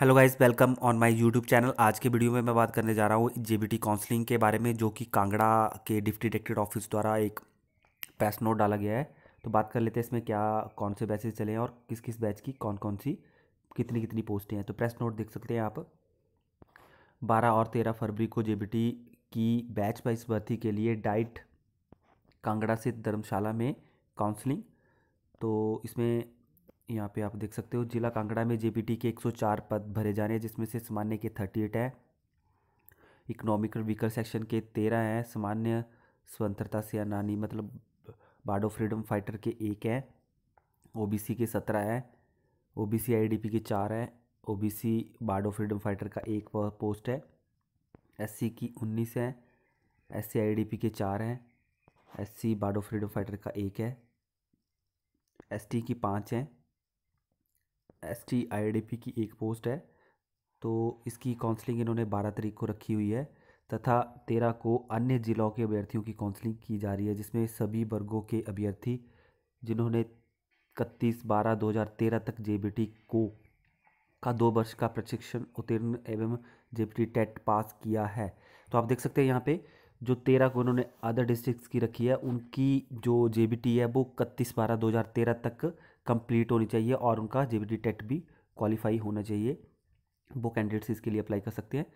hello guys welcome on my YouTube channel आज के video में मैं बात करने जा रहा हूँ जेबीटी काउंसलिंग के बारे में जो कि कांगड़ा के डिप्टी डायरेक्टर ऑफिस द्वारा एक प्रेस नोट डाला गया है तो बात कर लेते हैं इसमें क्या कौन से बैचेज चले हैं और किस किस बैच की कौन कौन सी कितनी कितनी पोस्टें हैं तो प्रेस नोट देख सकते हैं आप बारह और तेरह फरवरी को जे की बैच वाइज भर्ती के लिए डाइट कांगड़ा से धर्मशाला में काउंसलिंग तो इसमें यहाँ पे आप देख सकते हो जिला कांगड़ा में जेपीटी के 104 पद भरे जा रहे हैं जिसमें से सामान्य के 38 है इकोनॉमिक और वीकर सेक्शन के 13 हैं सामान्य स्वतंत्रता सेनानी मतलब बाडो फ्रीडम फाइटर के एक हैं ओबीसी के सत्रह हैं ओबीसी आईडीपी के चार हैं ओबीसी बाडो फ्रीडम फाइटर का एक पोस्ट है एस की उन्नीस है डी पी के चार हैं एस सी बाडो फ्रीडम फाइटर का एक है एसटी की पाँच हैं S T I D P की एक पोस्ट है तो इसकी काउंसलिंग इन्होंने बारह तारीख को रखी हुई है तथा तेरह को अन्य जिलों के अभ्यर्थियों की काउंसलिंग की जा रही है जिसमें सभी वर्गों के अभ्यर्थी जिन्होंने इकतीस बारह दो हज़ार तेरह तक जे को का दो वर्ष का प्रशिक्षण उत्तीर्ण एवं जे टेट पास किया है तो आप देख सकते हैं यहाँ पे जो तेरह को उन्होंने अदर डिस्ट्रिक्ट्स की रखी है उनकी जो जे है वो इकतीस बारह दो हज़ार तेरह तक कंप्लीट होनी चाहिए और उनका जेबीडी टेट भी क्वालिफाई होना चाहिए वो कैंडिडेट्स इसके लिए अप्लाई कर सकते हैं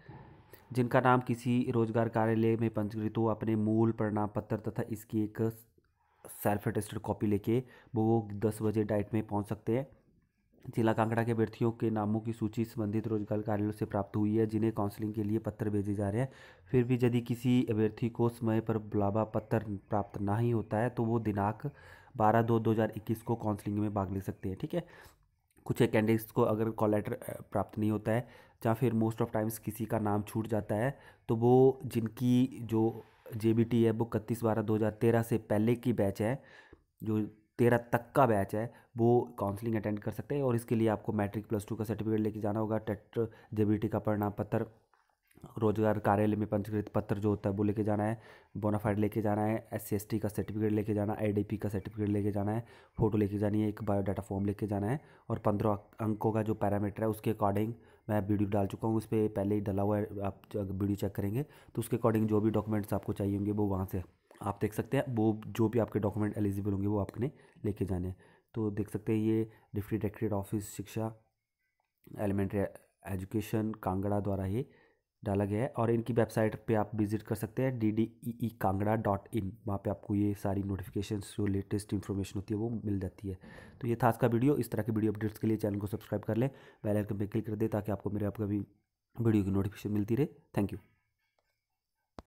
जिनका नाम किसी रोजगार कार्यालय में पंजीकृत हो अपने मूल प्रणाम पत्र तथा इसकी एक सेल्फ अटेस्टेड कॉपी लेके वो दस बजे डाइट में पहुंच सकते हैं जिला कांगड़ा के अभ्यर्थियों के नामों की सूची संबंधित रोजगार कार्यालयों से प्राप्त हुई है जिन्हें काउंसलिंग के लिए पत्र भेजे जा रहे हैं फिर भी यदि किसी अभ्यर्थी को समय पर बुलावा पत्र प्राप्त नहीं होता है तो वो दिनांक बारह दो दो हज़ार इक्कीस को काउंसलिंग में भाग ले सकते हैं ठीक है कुछ एक कैंडिडेट्स को अगर कॉल लेटर प्राप्त नहीं होता है या फिर मोस्ट ऑफ टाइम्स किसी का नाम छूट जाता है तो वो जिनकी जो जे है वो इकतीस बारह दो हज़ार तेरह से पहले की बैच है जो तेरह तक का बैच है वो काउंसलिंग अटेंड कर सकते हैं और इसके लिए आपको मैट्रिक प्लस टू का सर्टिफिकेट लेके जाना होगा टेट जे का परिणाम पत्र रोजगार कार्यालय में पंजीकृत पत्र जो होता है वो लेके जाना है बोनाफाइड लेके जाना है एस सी का सर्टिफिकेट लेके जाना है आई का सर्टिफिकेट लेके जाना है फ़ोटो लेके जानी है एक बायोडाटा फॉर्म लेके जाना है और पंद्रह अंकों का जो पैरामीटर है उसके अकॉर्डिंग मैं वीडियो डाल चुका हूँ उस पर पहले ही डला हुआ है आप वीडियो चेक करेंगे तो उसके अकॉर्डिंग जो भी डॉक्यूमेंट्स आपको चाहिए होंगे वो वहाँ से आप देख सकते हैं वो जो भी आपके डॉक्यूमेंट एलिजिबल होंगे वो आपने लेके जाने हैं तो देख सकते हैं ये डिप्टी डायरेक्ट्रेट ऑफिस शिक्षा एलिमेंट्री एजुकेशन कांगड़ा द्वारा ही डाला गया है और इनकी वेबसाइट पे आप विजिट कर सकते हैं D D E E Kangra dot in वहाँ पर आपको ये सारी नोटिफिकेशन जो लेटेस्ट इन्फॉर्मेशन होती है वो मिल जाती है तो ये था आज का वीडियो इस तरह की वीडियो अपडेट्स के लिए चैनल को सब्सक्राइब कर लें बेल आइकन पे क्लिक कर दें ताकि आपको मेरे आपका भी वीडियो की नोटिफिकेशन मिलती रहे थैंक यू